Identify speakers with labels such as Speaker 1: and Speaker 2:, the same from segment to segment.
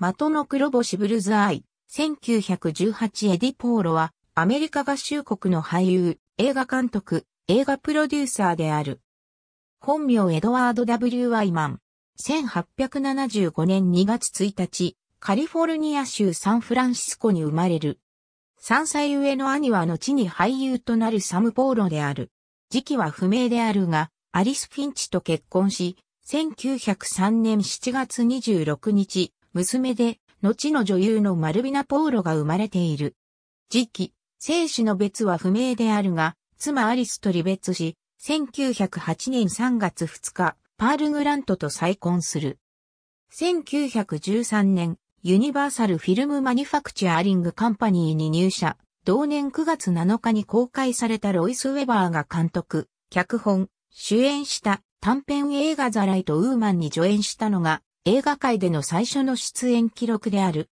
Speaker 1: 的の黒星ブルズアイ、1918エディ・ポーロは、アメリカ合衆国の俳優、映画監督、映画プロデューサーである。本名エドワード・ W・ ワイマン。1875年2月1日、カリフォルニア州サンフランシスコに生まれる。3歳上の兄は後に俳優となるサム・ポーロである。時期は不明であるが、アリス・フィンチと結婚し、1903年7月26日、娘で、後の女優のマルビナ・ポーロが生まれている。時期、生死の別は不明であるが、妻アリスと離別し、1908年3月2日、パール・グラントと再婚する。1913年、ユニバーサル・フィルム・マニファクチャーリング・カンパニーに入社、同年9月7日に公開されたロイス・ウェバーが監督、脚本、主演した短編映画ザ・ライト・ウーマンに助演したのが映画界での最初の出演記録である。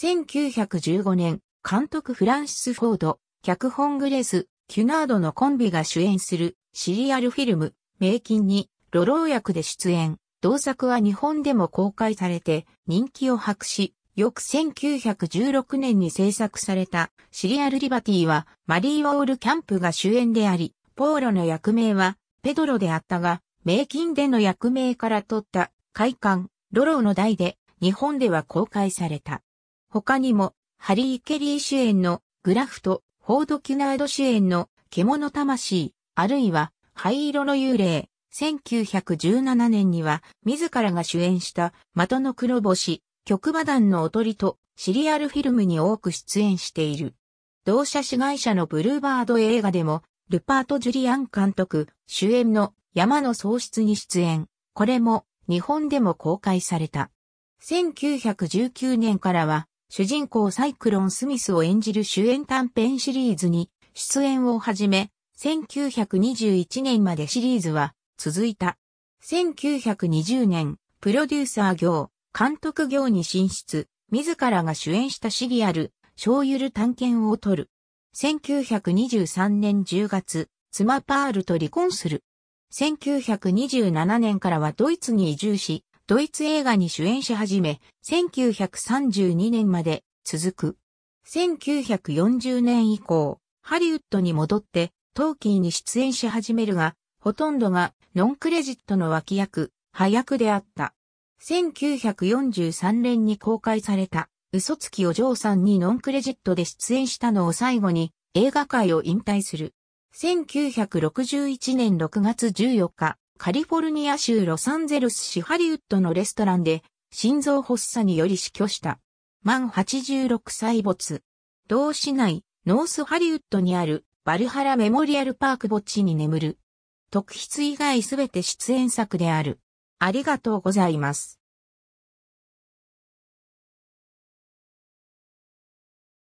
Speaker 1: 1915年、監督フランシス・フォード、脚本グレス、キュナードのコンビが主演するシリアルフィルム、名金に、ロロー役で出演。同作は日本でも公開されて人気を博し、翌1916年に制作されたシリアルリバティはマリー・ウォール・キャンプが主演であり、ポーロの役名はペドロであったが、名金での役名から取った快感、ロローの代で日本では公開された。他にも、ハリー・ケリー主演のグラフと、フォード・キュナード主演の獣魂、あるいは灰色の幽霊、1917年には自らが主演した的の黒星、曲馬団のおとりとシリアルフィルムに多く出演している。同社市会社のブルーバード映画でも、ルパート・ジュリアン監督主演の山の喪失に出演。これも日本でも公開された。1919年からは、主人公サイクロン・スミスを演じる主演短編シリーズに出演をはじめ、1921年までシリーズは続いた。1920年、プロデューサー業、監督業に進出、自らが主演したシリアル、小ゆる探検を取る。1923年10月、妻パールと離婚する。1927年からはドイツに移住し、ドイツ映画に主演し始め、1932年まで続く。1940年以降、ハリウッドに戻って、トーキーに出演し始めるが、ほとんどがノンクレジットの脇役、派役であった。1943年に公開された、嘘つきお嬢さんにノンクレジットで出演したのを最後に、映画界を引退する。1961年6月14日、カリフォルニア州ロサンゼルス市ハリウッドのレストランで心臓発作により死去した。満86歳没。同市内、ノースハリウッドにあるバルハラメモリアルパーク墓地に眠る。特筆以外すべて出演作である。ありがとうございます。